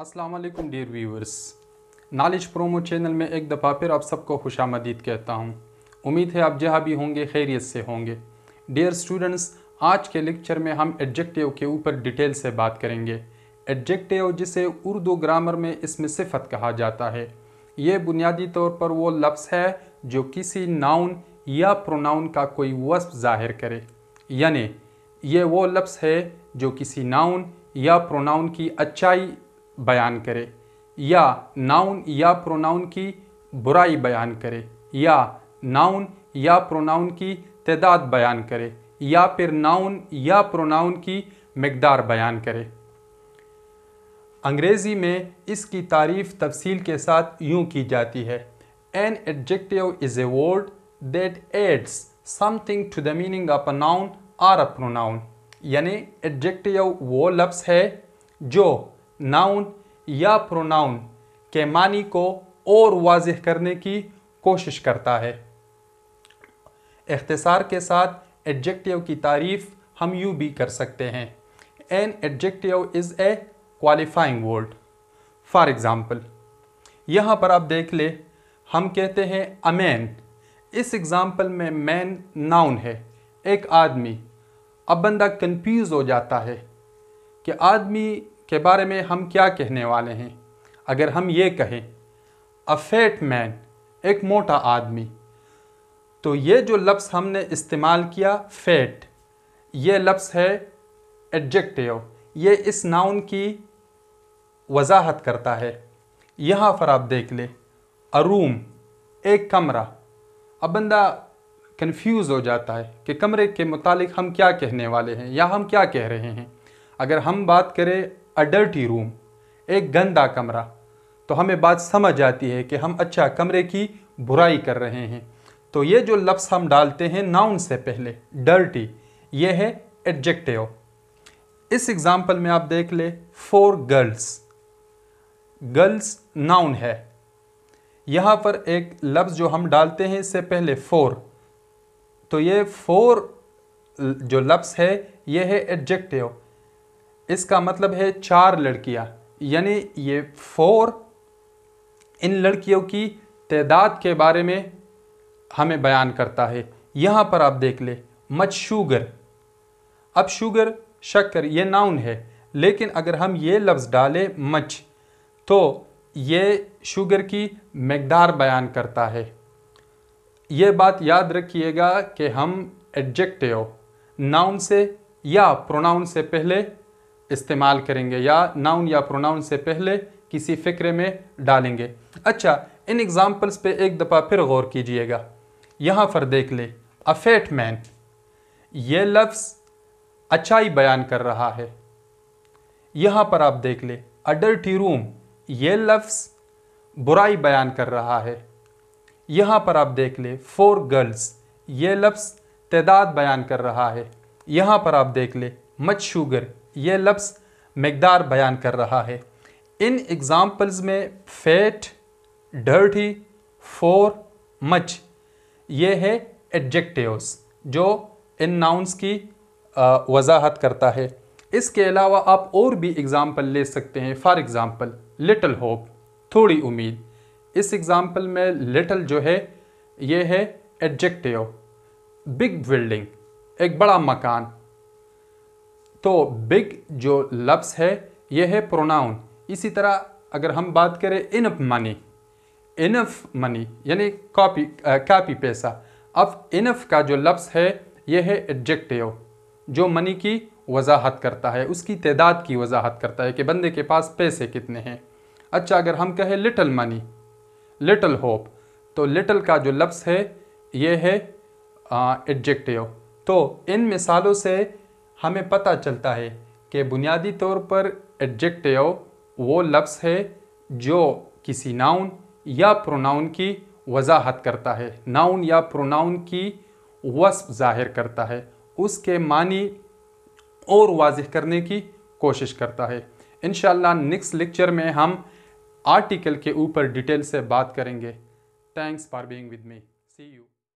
Aslam dear viewers knowledge promo channel में एक दफ़ा फिर आप सबको खुश आमदीद कहता हूँ उम्मीद है आप जहाँ भी होंगे खैरियत से होंगे डियर स्टूडेंट्स आज के लेक्चर में हम एडजेक्टिव के ऊपर डिटेल से बात करेंगे एडजेक्टिव जिसे उर्दू ग्रामर में इसमें सिफत कहा जाता है ये बुनियादी तौर पर वो लफ्ज़ है जो किसी नाउन या प्रोनाउन का कोई वस्फ ज़ाहिर करे यानी ये वो लफ्ज़ है जो किसी नाउन या प्रोनाउन की अच्छाई बयान करे या नाउन या प्रोनाउन की बुराई बयान करे या नाउन या प्रोनाउन की तदाद बयान करे या फिर नाउन या प्रोनाउन की मकदार बयान करे अंग्रेज़ी में इसकी तारीफ तफसील के साथ यूँ की जाती है an adjective is a word that adds something to the meaning of a noun or a pronoun यानी एडजेक्टिव वो लफ्स है जो नाउन या प्रोनाउन के मानी को और वाज करने की कोशिश करता है इख्तसार के साथ एडजेक्टिव की तारीफ हम यूँ भी कर सकते हैं an adjective is a qualifying word for example यहाँ पर आप देख ले हम कहते हैं अमैन इस एग्ज़ाम्पल में मैन नाउन है एक आदमी अब बंदा कंफ्यूज हो जाता है कि आदमी के बारे में हम क्या कहने वाले हैं अगर हम ये कहें अ फेट मैन एक मोटा आदमी तो ये जो लफ्ज़ हमने इस्तेमाल किया फेट ये लफ्ज़ है एडजेक्टिव ये इस नाउन की वजाहत करता है यहाँ पर आप देख ले अरूम एक कमरा अब बंदा कंफ्यूज हो जाता है कि कमरे के मुतालिक हम क्या कहने वाले हैं या हम क्या कह रहे हैं अगर हम बात करें अ रूम एक गंदा कमरा तो हमें बात समझ आती है कि हम अच्छा कमरे की बुराई कर रहे हैं तो ये जो लफ्स हम डालते हैं नाउन से पहले डर्टी ये है एडजेक्टिव इस एग्ज़ाम्पल में आप देख ले फोर गर्ल्स गर्ल्स नाउन है यहाँ पर एक लफ्ज़ जो हम डालते हैं इससे पहले फोर तो ये फोर जो लफ्स है ये है एडजेक्टिव इसका मतलब है चार लड़कियां यानी ये फोर इन लड़कियों की तदाद के बारे में हमें बयान करता है यहाँ पर आप देख ले मच शुगर अब शुगर शक्कर ये नाउन है लेकिन अगर हम ये लफ्ज़ डालें मच तो ये शुगर की मकदार बयान करता है ये बात याद रखिएगा कि हम एडजेक्टिव नाउन से या प्रोनाउन से पहले इस्तेमाल करेंगे या नाउन या प्रोनाउन से पहले किसी फ़िक्रे में डालेंगे अच्छा इन एग्ज़ाम्पल्स पे एक दफ़ा फिर गौर कीजिएगा यहाँ पर देख ले अ मैन ये लफ्ज़ अच्छाई बयान कर रहा है यहाँ पर आप देख ले टी रूम ये लफ्ज़ बुराई बयान कर रहा है यहाँ पर आप देख ले फोर गर्ल्स ये लफ्ज़ तदाद बयान कर रहा है यहाँ पर आप देख ले मच शुगर ये लफ्स मकदार बयान कर रहा है इन एग्ज़ाम्पल्स में फैट डर्टी फोर मच ये है एडजेक्टिवस जो इन नाउंस की वजाहत करता है इसके अलावा आप और भी एग्ज़ाम्पल ले सकते हैं फॉर एग्ज़ाम्पल लिटल होप थोड़ी उम्मीद इस एग्ज़ाम्पल में लिटल जो है ये है एडजेक्टिव बिग बिल्डिंग एक बड़ा मकान तो बिग जो लफ्स है यह है प्रोनाउन इसी तरह अगर हम बात करें इनफ मनी इनफ मनी यानी कॉपी कापी पैसा अब इनफ का जो लफ्स है यह है एडजेक्टिव जो मनी की वजाहत करता है उसकी तदाद की वजाहत करता है कि बंदे के पास पैसे कितने हैं अच्छा अगर हम कहें लिटल मनी लिटल होप तो लिटल का जो लफ्स है ये है एडजेक्टिव तो इन मिसालों से हमें पता चलता है कि बुनियादी तौर पर एडजेक्टिव वो लफ्स है जो किसी नाउन या प्रोनाउन की वजाहत करता है नाउन या प्रोनाउन की वस्फ जाहिर करता है उसके मानी और वाजह करने की कोशिश करता है इनशाला नेक्स्ट लेक्चर में हम आर्टिकल के ऊपर डिटेल से बात करेंगे thanks for being with me see you